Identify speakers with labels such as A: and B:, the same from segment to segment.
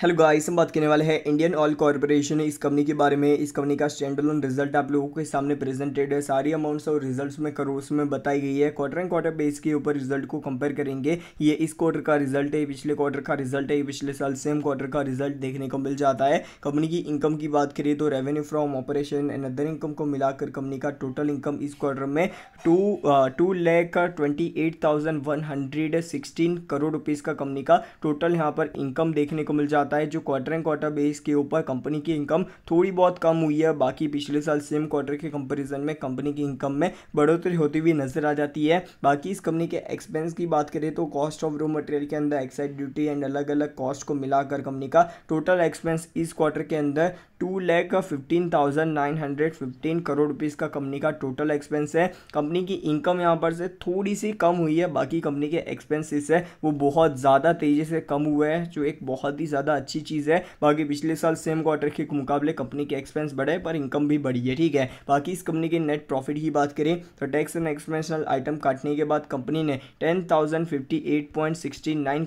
A: hello guys हम बात करने वाले हैं इंडियन ऑयल कॉरपोरेशन इस कंपनी के बारे में इस कंपनी का स्टैंडलोन रिजल्ट आप लोगों के सामने प्रेजेंटेड है सारी अमाउंट्स और रिजल्ट्स में करोस में बताई गई है क्वार्टर एंड क्वार्टर बेस के ऊपर रिजल्ट को कंपेयर करेंगे ये इस क्वार्टर का रिजल्ट है पिछले क्वार्टर का रिजल्ट है पिछले साल सेम क्वार्टर का रिजल्ट देखने को मिल जाता है कंपनी की इनकम की बात करिए तो revenue from operation and other income को मिलाकर कंपनी का टोटल इनकम इस क्वार्टर में two two lakh twenty eight thousand one hundred sixteen crore rupees का कंपनी का टोटल यहाँ पर इनकम देखने को मिल जाता जाता है जो क्वार्टर एंड क्वार्टर बेस के ऊपर कंपनी की इनकम थोड़ी बहुत कम हुई है बाकी पिछले साल सेम क्वार्टर के कंपेरिजन में कंपनी की इनकम में बढ़ोतरी होती हुई नजर आ जाती है बाकी इस कंपनी के एक्सपेंस की बात करें तो कॉस्ट ऑफ रो मटेरियल के अंदर एक्साइज ड्यूटी एंड अलग अलग कॉस्ट को मिलाकर कंपनी का टोटल एक्सपेंस इस क्वार्टर के अंदर two lakh fifteen thousand nine hundred fifteen crore rupees का कंपनी का टोटल एक्सपेंस है कंपनी की इनकम यहाँ पर से थोड़ी सी कम हुई है बाकी कंपनी के एक्सपेंसेस है वो बहुत ज़्यादा तेज़ी से कम हुए हैं जो एक बहुत ही ज़्यादा ज़्यादा अच्छी चीज़ है बाकी पिछले साल सेम क्वार्टर के मुकाबले कंपनी के एक्सपेंस बढ़े पर इनकम भी बढ़ी है ठीक है बाकी इस कंपनी के नेट प्रॉफिट की बात करें तो टैक्स एंड एक्सपेंशनल आइटम काटने के बाद कंपनी ने टेन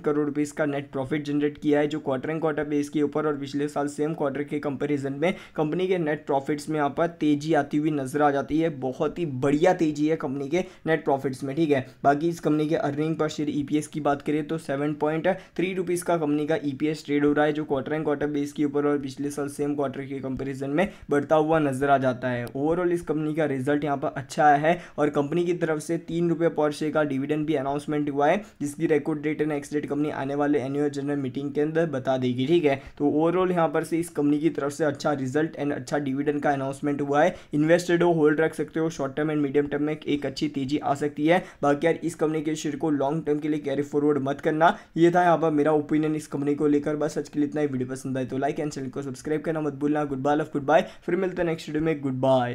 A: करोड़ रुपीज़ का नेट प्रॉफिट जनरेट किया है जो क्वार्टर एंड क्वार्टर बेस के ऊपर और पिछले साल सेम क्वार्टर के कंपेरिजन में कंपनी के नेट प्रॉफिट्स में यहाँ पर तेजी आती हुई नजर आ जाती है बहुत ही बढ़िया तेजी है कंपनी के नेट प्रॉफिट्स में ठीक है बाकी इस कंपनी के अर्निंग पर शेयर ईपीएस की बात करें तो सेवन पॉइंट थ्री रुपीज़ का कंपनी का ईपीएस e ट्रेड हो रहा है जो क्वार्टर एंड क्वार्टर बेस के ऊपर और पिछले साल सेम क्वार्टर के कंपेरिजन में बढ़ता हुआ नजर आ जाता है ओवरऑल इस कंपनी का रिजल्ट यहाँ पर अच्छा आया है और कंपनी की तरफ से तीन रुपये पर शेयर का डिविडेंड भी अनाउंसमेंट हुआ है जिसकी record date and ex date company आने वाले एनुअल जनरल मीटिंग के अंदर बता देगी ठीक है तो ओवरऑल यहाँ पर से इस कंपनी की तरफ से अच्छा रिजल्ट एंड अच्छा डिविडेंड का अनाउंसमेंट हुआ है इन्वेस्टेड हो होल्ड रख सकते हो short term and medium term में एक अच्छी तेजी आ सकती है बाकी यार इस कंपनी के शेयर को लॉन्ग टर्म के लिए कैरी फॉरवर्ड मत करना ये था यहाँ पर मेरा ओपिनियन इस कंपनी को लेकर बस अच्छा के लिए इतना ही वीडियो पसंद आए तो लाइक एंड चैनल को सब्सक्राइब करना मत भूलना goodbye love goodbye फिर मिलते हैं नेक्स्ट वीडियो में गुड बाय